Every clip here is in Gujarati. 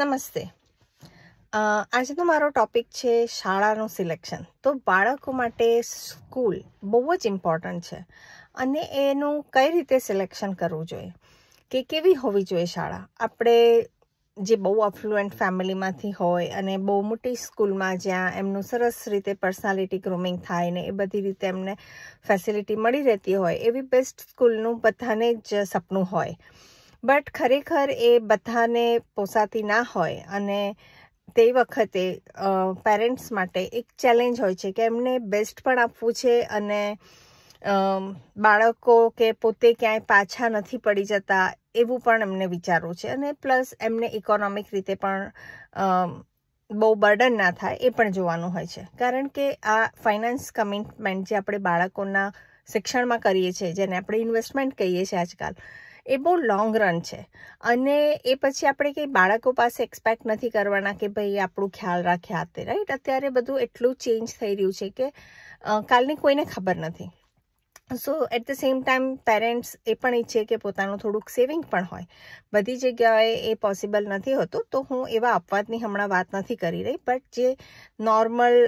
નમસ્તે આજનો મારો ટોપિક છે શાળાનું સિલેક્શન તો બાળકો માટે સ્કૂલ બહુ જ ઇમ્પોર્ટન્ટ છે અને એનું કઈ રીતે સિલેક્શન કરવું જોઈએ કે કેવી હોવી જોઈએ શાળા આપણે જે બહુ અફ્લુએન્ટ ફેમિલીમાંથી હોય અને બહુ મોટી સ્કૂલમાં જ્યાં એમનું સરસ રીતે પર્સનાલિટી ગ્રુમિંગ થાય ને એ બધી રીતે એમને ફેસિલિટી મળી રહેતી હોય એવી બેસ્ટ સ્કૂલનું બધાને જ સપનું હોય બટ ખરેખર એ બધાને પોસાતી ના હોય અને તે વખતે પેરેન્ટ્સ માટે એક ચેલેન્જ હોય છે કે એમને બેસ્ટ પણ આપવું છે અને બાળકો કે પોતે ક્યાંય પાછા નથી પડી જતા એવું પણ એમને વિચારવું છે અને પ્લસ એમને ઇકોનોમિક રીતે પણ બહુ બર્ડન ના થાય એ પણ જોવાનું હોય છે કારણ કે આ ફાઇનાન્સ કમિટમેન્ટ જે આપણે બાળકોના શિક્ષણમાં કરીએ છીએ જેને આપણે ઇન્વેસ્ટમેન્ટ કહીએ છીએ આજકાલ એ બહુ લોંગ રન છે અને એ પછી આપણે કંઈ બાળકો પાસે એક્સપેક્ટ નથી કરવાના કે ભાઈ આપણું ખ્યાલ રાખે આતે રાઈટ અત્યારે બધું એટલું ચેન્જ થઈ રહ્યું છે કે કાલની કોઈને ખબર નથી so at the same time parents એ પણ ઈચ્છે કે પોતાનું થોડુંક સેવિંગ પણ હોય બધી જગ્યાએ એ પોસિબલ નથી હોતું તો હું એવા અપવાદની હમણાં વાત નથી કરી રહી બટ જે નોર્મલ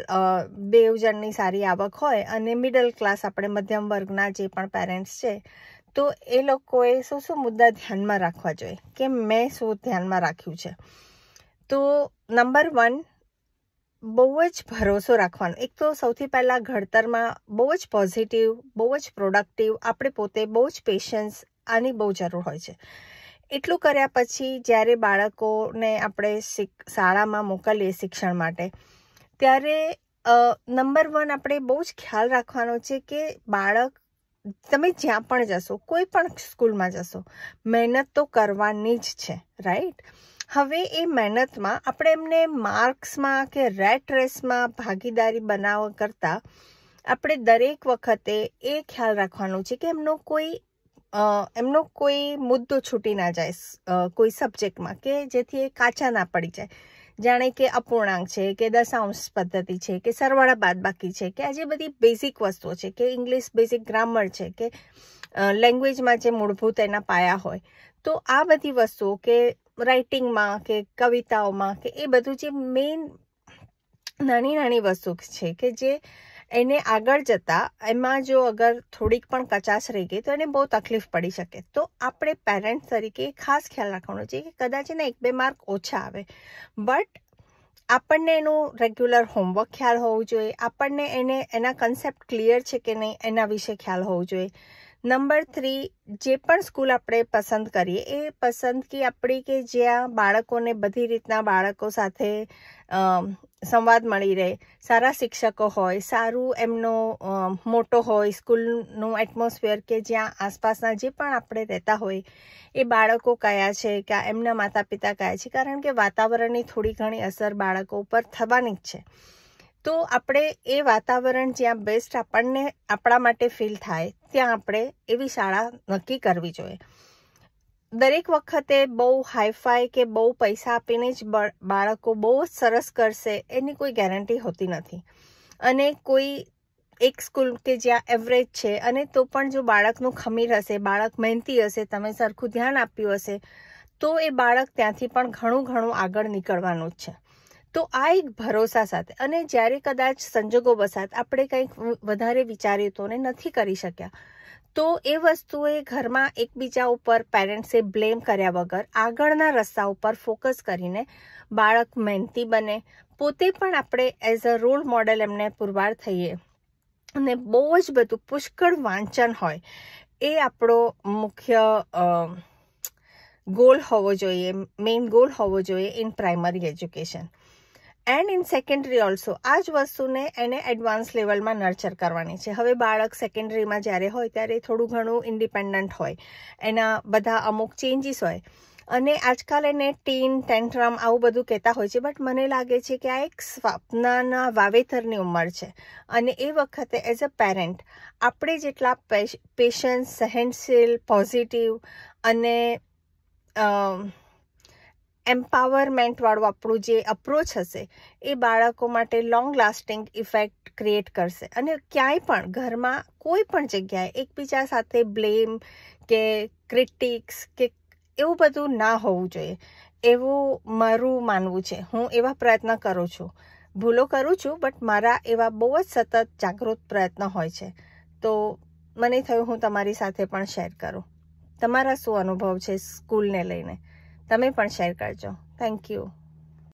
બે જણની સારી આવક હોય અને મિડલ ક્લાસ આપણે મધ્યમ વર્ગના જે પણ પેરેન્ટ્સ છે તો એ લોકોએ શું શું મુદ્દા ધ્યાનમાં રાખવા જોઈએ કે મેં શું ધ્યાનમાં રાખ્યું છે તો નંબર વન બહુ જ ભરોસો રાખવાનો એક તો સૌથી પહેલાં ઘડતરમાં બહુ જ પોઝિટિવ બહુ જ પ્રોડક્ટિવ આપણે પોતે બહુ જ પેશન્સ આની બહુ જરૂર હોય છે એટલું કર્યા પછી જ્યારે બાળકોને આપણે શાળામાં મોકલીએ શિક્ષણ માટે ત્યારે નંબર વન આપણે બહુ જ ખ્યાલ રાખવાનો છે કે બાળક તમે જ્યાં પણ જશો કોઈ પણ સ્કૂલમાં જશો મહેનત તો કરવાની જ છે રાઈટ હવે એ મહેનતમાં આપણે એમને માર્ક્સમાં કે રેટ રેસમાં ભાગીદારી બનાવવા કરતાં આપણે દરેક વખતે એ ખ્યાલ રાખવાનો છે કે એમનો કોઈ એમનો કોઈ મુદ્દો છૂટી ના જાય કોઈ સબ્જેક્ટમાં કે જેથી એ કાચા ના પડી જાય જાણે કે અપૂર્ણાંક છે કે દશાંશ પદ્ધતિ છે કે સરવાળા બાદ બાકી છે કે આ જે બધી બેઝિક વસ્તુઓ છે કે ઇંગ્લિશ બેઝિક ગ્રામર છે કે લેંગ્વેજમાં જે મૂળભૂત એના પાયા હોય તો આ બધી વસ્તુઓ કે રાઇટિંગમાં કે કવિતાઓમાં કે એ બધું જે મેઇન નાની નાની વસ્તુ છે કે જે એને આગળ જતાં એમાં જો અગર થોડીક પણ કચાશ રહી ગઈ તો એને બહુ તકલીફ પડી શકે તો આપણે પેરેન્ટ્સ તરીકે ખાસ ખ્યાલ રાખવાનો છે કે કદાચ એના એક બે માર્ક ઓછા આવે બટ આપણને એનું રેગ્યુલર હોમવર્ક ખ્યાલ હોવો જોઈએ આપણને એને એના કન્સેપ્ટ ક્લિયર છે કે નહીં એના વિશે ખ્યાલ હોવો જોઈએ નંબર થ્રી જે પણ સ્કૂલ આપણે પસંદ કરીએ એ પસંદગી આપણી કે જ્યાં બાળકોને બધી રીતના બાળકો સાથે સંવાદ મળી રહે સારા શિક્ષકો હોય સારું એમનો મોટો હોય સ્કૂલનું એટમોસ્ફિયર કે જ્યાં આસપાસના જે પણ આપણે રહેતા હોય એ બાળકો કયા છે કે એમના માતા પિતા કયા છે કારણ કે વાતાવરણની થોડી ઘણી અસર બાળકો ઉપર થવાની જ છે તો આપણે એ વાતાવરણ જ્યાં બેસ્ટ આપણને આપણા માટે ફીલ થાય ત્યાં આપણે એવી શાળા નક્કી કરવી જોઈએ દરેક વખતે બહુ હાઈફાઈ કે બહુ પૈસા આપીને જ બાળકો બહુ જ સરસ કરશે એની કોઈ ગેરંટી હોતી નથી અને કોઈ એક સ્કૂલ કે જ્યાં એવરેજ છે અને તો પણ જો બાળકનું ખમીર હશે બાળક મહેનતી હશે તમે સરખું ધ્યાન આપ્યું હશે તો એ બાળક ત્યાંથી પણ ઘણું ઘણું આગળ નીકળવાનું જ છે તો આ એક ભરોસા સાથે અને જ્યારે કદાચ સંજોગો વસાત આપણે કંઈક વધારે વિચાર્યું તો ને નથી કરી શક્યા તો એ વસ્તુએ ઘરમાં એકબીજા ઉપર પેરેન્ટ્સે બ્લેમ કર્યા વગર આગળના રસ્તા ઉપર ફોકસ કરીને બાળક મહેનતી બને પોતે પણ આપણે એઝ અ રોલ મોડેલ એમને પુરવાર થઈએ અને બહુ જ બધું પુષ્કળ વાંચન હોય એ આપણો મુખ્ય ગોલ હોવો જોઈએ મેઇન ગોલ હોવો જોઈએ in primary education and in secondary also આ જ વસ્તુને એને એડવાન્સ લેવલમાં નર્ચર કરવાની છે હવે બાળક સેકન્ડરીમાં જ્યારે હોય ત્યારે થોડું ઘણું ઇન્ડિપેન્ડન્ટ હોય એના બધા અમુક ચેન્જીસ હોય અને આજકાલ એને ટીન ટેન્ટ્રમ આવું બધું કહેતા હોય છે બટ મને લાગે છે કે આ એક સ્વપ્નાના વાવેતરની ઉંમર છે અને એ વખતે એઝ અ પેરેન્ટ આપણે જેટલા પેશન્સ સહેનશીલ પોઝિટિવ અને એમ્પાવરમેન્ટવાળું આપણું જે અપ્રોચ હશે એ બાળકો માટે લોંગ લાસ્ટિંગ ઇફેક્ટ ક્રિએટ કરશે અને ક્યાંય પણ ઘરમાં કોઈ પણ જગ્યાએ એકબીજા સાથે બ્લેમ કે ક્રિટિક્સ કે એવું બધું ના હોવું જોઈએ એવું મારું માનવું છે હું એવા પ્રયત્ન કરું છું ભૂલો કરું છું બટ મારા એવા બહુ જ સતત જાગૃત પ્રયત્ન હોય છે તો મને થયું હું તમારી સાથે પણ શેર કરું તમારા શું અનુભવ છે સ્કૂલને લઈને તમે પણ શેર કરજો થેન્ક યુ